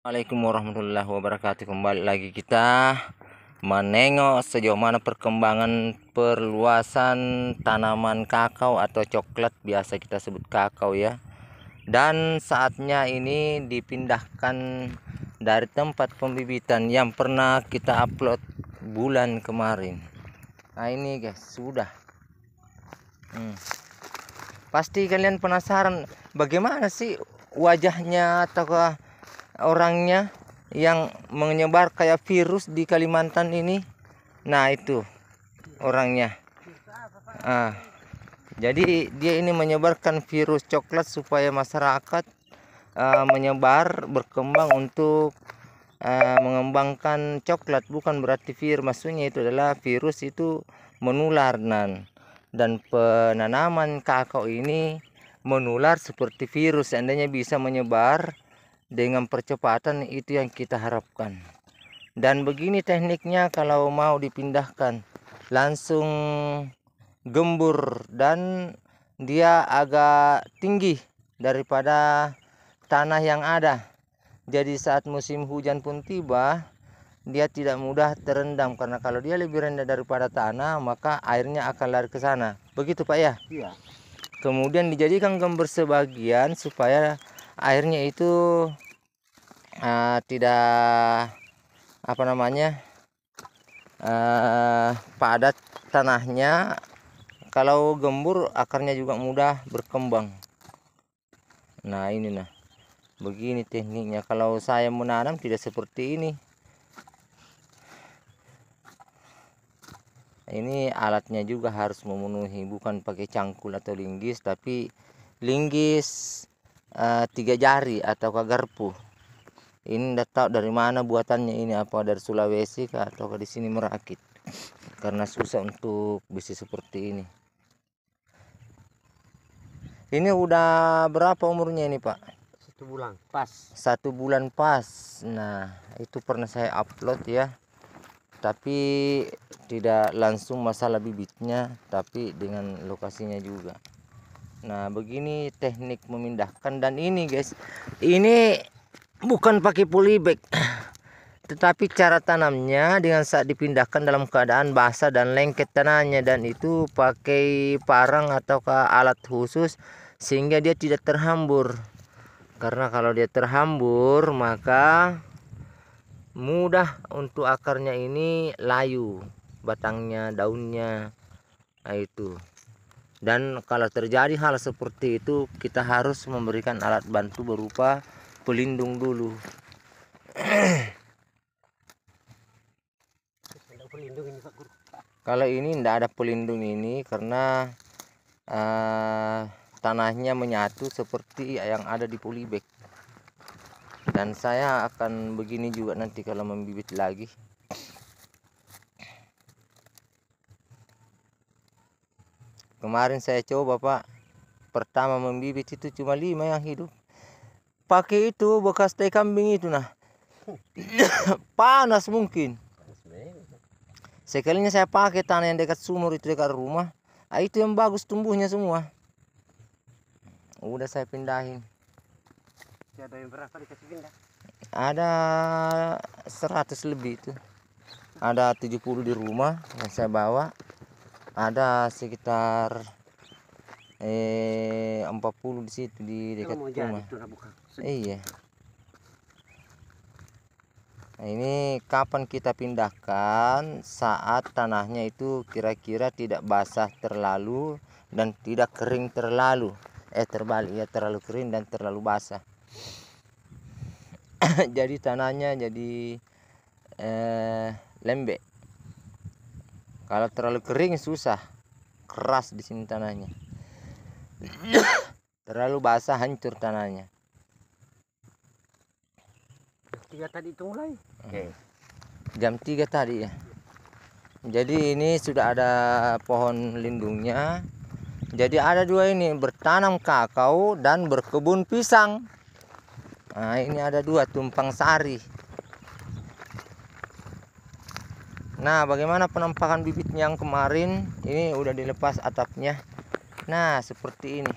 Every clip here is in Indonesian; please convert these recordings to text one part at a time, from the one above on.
Assalamualaikum warahmatullahi wabarakatuh Kembali lagi kita Menengok sejauh mana perkembangan Perluasan tanaman kakao Atau coklat biasa kita sebut kakao ya Dan saatnya ini dipindahkan Dari tempat pembibitan Yang pernah kita upload Bulan kemarin Nah ini guys sudah hmm. Pasti kalian penasaran Bagaimana sih wajahnya atau orangnya yang menyebar kayak virus di Kalimantan ini nah itu orangnya ah jadi dia ini menyebarkan virus coklat supaya masyarakat uh, menyebar berkembang untuk uh, mengembangkan coklat bukan berarti virus maksudnya itu adalah virus itu menular nan dan penanaman kakao ini menular seperti virus seandainya bisa menyebar dengan percepatan itu yang kita harapkan dan begini tekniknya kalau mau dipindahkan langsung gembur dan dia agak tinggi daripada tanah yang ada jadi saat musim hujan pun tiba dia tidak mudah terendam karena kalau dia lebih rendah daripada tanah maka airnya akan lari ke sana begitu pak ya iya. kemudian dijadikan gambar sebagian supaya airnya itu uh, tidak apa namanya uh, padat tanahnya kalau gembur akarnya juga mudah berkembang nah ini nah begini tekniknya kalau saya menanam tidak seperti ini ini alatnya juga harus memenuhi bukan pakai cangkul atau linggis tapi linggis Eh, tiga jari atau garpu ini tidak tahu dari mana buatannya ini apa dari Sulawesi kah, atau di sini merakit karena susah untuk bisnis seperti ini ini udah berapa umurnya ini pak satu bulan pas satu bulan pas nah itu pernah saya upload ya tapi tidak langsung masalah bibitnya tapi dengan lokasinya juga Nah, begini teknik memindahkan dan ini guys, ini bukan pakai polybag. Tetapi cara tanamnya dengan saat dipindahkan dalam keadaan basah dan lengket tanahnya dan itu pakai parang atau alat khusus sehingga dia tidak terhambur. Karena kalau dia terhambur maka mudah untuk akarnya ini layu, batangnya, daunnya. Nah, itu. Dan kalau terjadi hal seperti itu, kita harus memberikan alat bantu berupa pelindung dulu. Kalau ini tidak ada pelindung ini karena uh, tanahnya menyatu seperti yang ada di polybag. Dan saya akan begini juga nanti kalau membibit lagi. kemarin saya coba pak pertama membibit itu cuma lima yang hidup pakai itu bekas teh kambing itu nah panas mungkin sekalinya saya pakai tanah yang dekat sumur itu dekat rumah nah, itu yang bagus tumbuhnya semua udah saya pindahin ada yang berapa dikasih pindah ada 100 lebih itu ada 70 di rumah yang saya bawa ada sekitar eh 40 di situ di dekat rumah. Iya. Nah, ini kapan kita pindahkan saat tanahnya itu kira-kira tidak basah terlalu dan tidak kering terlalu. Eh terbalik ya terlalu kering dan terlalu basah. jadi tanahnya jadi eh lembek kalau terlalu kering susah keras di sini tanahnya terlalu basah hancur tanahnya tiga tadi itu mulai okay. Hmm. jam tiga tadi ya jadi ini sudah ada pohon lindungnya jadi ada dua ini bertanam kakao dan berkebun pisang nah ini ada dua tumpang sari Nah, bagaimana penampakan bibit yang kemarin? Ini udah dilepas atapnya. Nah, seperti ini.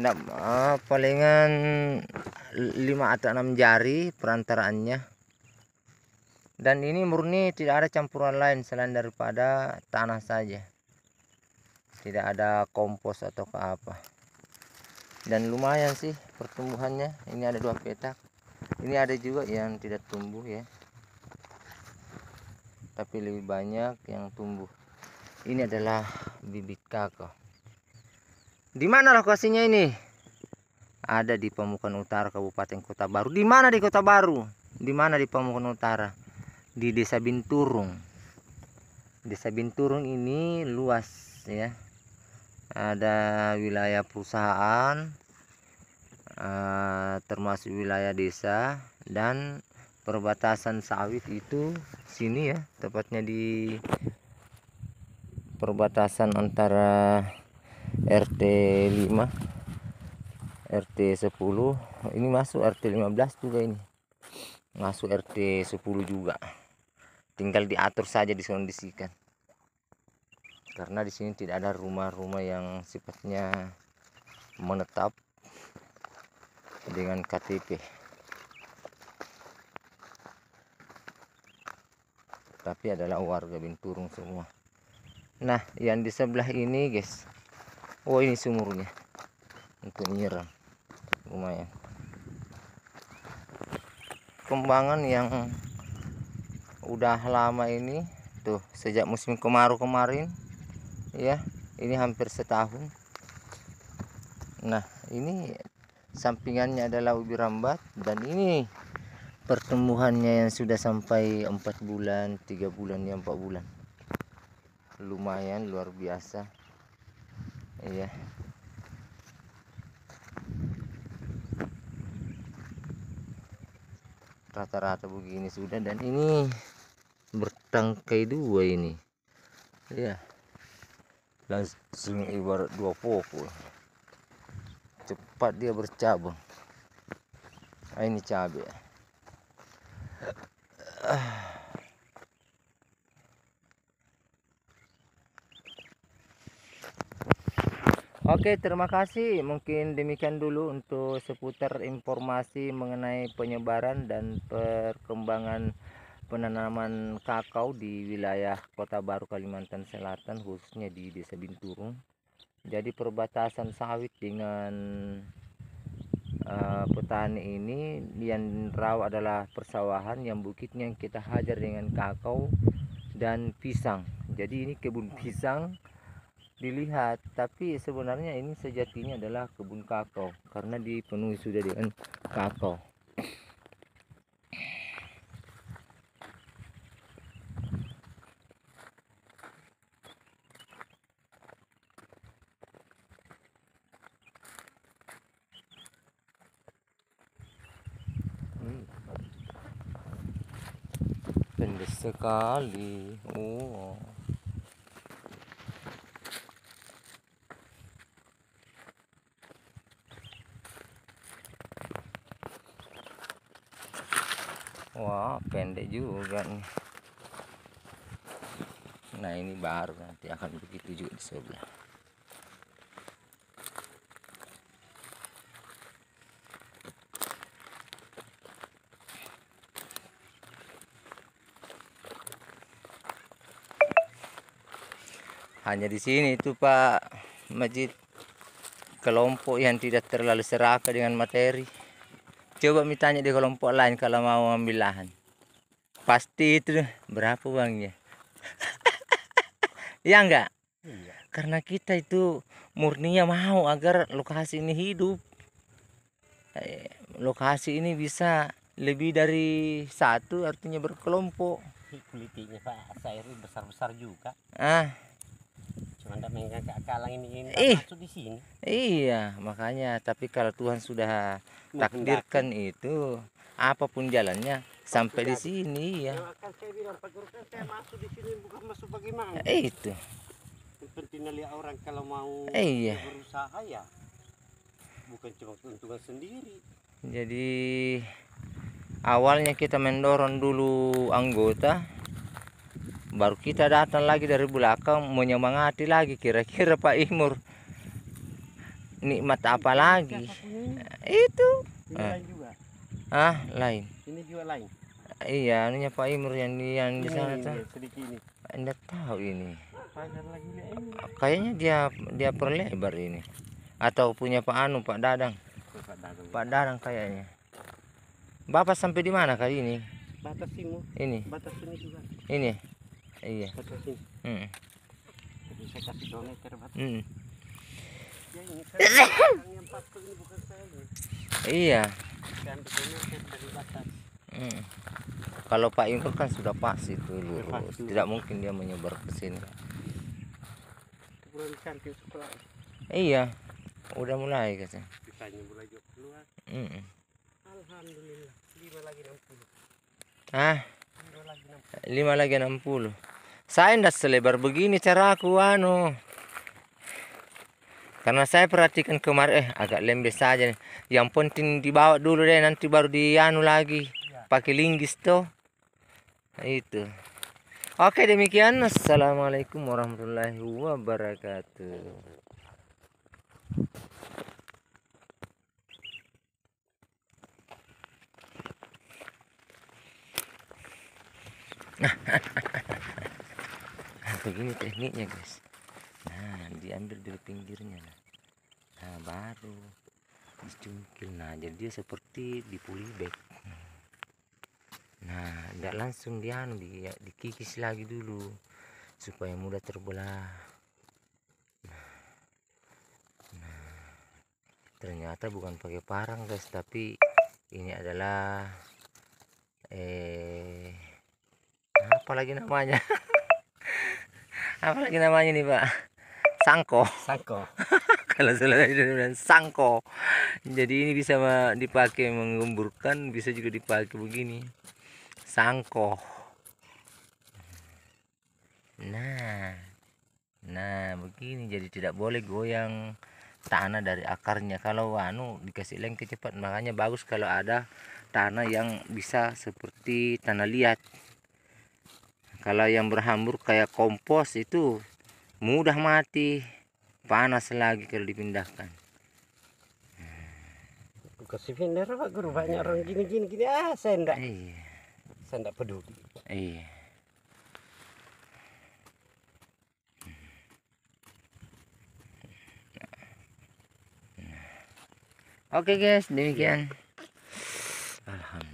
Nah, eh, palingan 5 atau 6 jari perantaraannya. Dan ini murni tidak ada campuran lain selain daripada tanah saja. Tidak ada kompos atau ke apa. Dan lumayan sih pertumbuhannya. Ini ada dua petak. Ini ada juga yang tidak tumbuh ya tapi lebih banyak yang tumbuh ini adalah bibit kakao di mana lokasinya ini ada di Pemukan Utara Kabupaten Kota Baru di mana di Kota Baru di mana di Pemukan Utara di Desa Binturung Desa Binturung ini luas ya ada wilayah perusahaan eh, termasuk wilayah desa dan perbatasan sawit itu sini ya tepatnya di perbatasan antara RT 5 RT 10 ini masuk RT 15 juga ini masuk RT 10 juga tinggal diatur saja disondisikan karena di sini tidak ada rumah-rumah yang sifatnya menetap dengan KTP tapi adalah warga Binturung semua nah yang di sebelah ini guys oh ini sumurnya untuk nyiram lumayan kembangan yang udah lama ini tuh sejak musim kemarau kemarin ya ini hampir setahun nah ini sampingannya adalah ubi rambat dan ini pertumbuhannya yang sudah sampai 4 bulan 3 bulan ya empat bulan lumayan luar biasa iya rata-rata begini sudah dan ini bertangkai dua ini ya langsung ibarat dua pokok cepat dia bercabang nah, ini cabai Ah. Oke terima kasih mungkin demikian dulu untuk seputar informasi mengenai penyebaran dan perkembangan penanaman kakao di wilayah kota baru Kalimantan Selatan khususnya di desa Binturung jadi perbatasan sawit dengan Eh, petani ini yang raw adalah persawahan yang bukitnya kita hajar dengan kakao dan pisang jadi ini kebun pisang dilihat tapi sebenarnya ini sejatinya adalah kebun kakao karena dipenuhi sudah dengan kakao sekali. Wow. Wah, wow, pendek juga nih. Nah, ini baru nanti akan begitu juga di sebelah. hanya di sini itu Pak Majid kelompok yang tidak terlalu serakah dengan materi coba mintanya di kelompok lain kalau mau ambil lahan pasti itu berapa uangnya ya enggak iya. karena kita itu murninya mau agar lokasi ini hidup eh, lokasi ini bisa lebih dari satu artinya berkelompok kulitnya pak saya besar besar juga ah anda nggak kalang ini, ini eh, masuk di sini. Iya, makanya. Tapi kalau Tuhan sudah takdirkan itu, apapun jalannya sampai di sini iya. ya. Kan saya bilang kan? saya masuk di sini bukan masuk bagaimana. Eh Itu. Pentingnya lihat orang kalau mau eh, iya. berusaha ya, bukan cuma keuntungan sendiri. Jadi awalnya kita mendorong dulu anggota baru kita datang lagi dari belakang menyemangati lagi kira-kira Pak Imur nikmat apa lagi itu ini ah. lain juga ah lain ini juga lain iya ini Pak Imur yang di yang di sana tuh Anda tahu ini kayaknya dia dia perlebar ini atau punya Pak Anu Pak Dadang Pak Dadang, kayaknya Bapak sampai di mana kali ini batas timur ini batas sini juga ini iya hmm. kasih hmm. ya, iya hmm. kalau Pak Ingkut kan sudah pas itu lurus tidak mungkin dia menyebar ke sini iya udah mulai katanya alhamdulillah lima lagi enam puluh ah lima lagi enam puluh saya tidak selebar begini cara aku anu karena saya perhatikan kemarin eh agak lembes saja nih. yang penting dibawa dulu deh nanti baru di anu lagi iya. pakai linggis tuh itu oke demikian assalamualaikum warahmatullahi wabarakatuh Ha nah, begini tekniknya guys nah diambil dari pinggirnya nah, baru dicungkil nah jadi dia seperti di back, nah tidak langsung dia di, anu, ya, dikikis lagi dulu supaya mudah terbelah nah, ternyata bukan pakai parang guys tapi ini adalah eh apa lagi namanya apa lagi namanya nih pak sangko sangko kalau Sulawesi dan sangko jadi ini bisa dipakai mengemburkan bisa juga dipakai begini sangko nah nah begini jadi tidak boleh goyang tanah dari akarnya kalau anu dikasih lengket cepat makanya bagus kalau ada tanah yang bisa seperti tanah liat kalau yang berhambur kayak kompos itu mudah mati panas lagi kalau dipindahkan kasih pindah apa guru banyak iya. orang gini gini gini ah saya enggak iya. saya enggak peduli iya Oke guys, demikian. Iya. Alhamdulillah.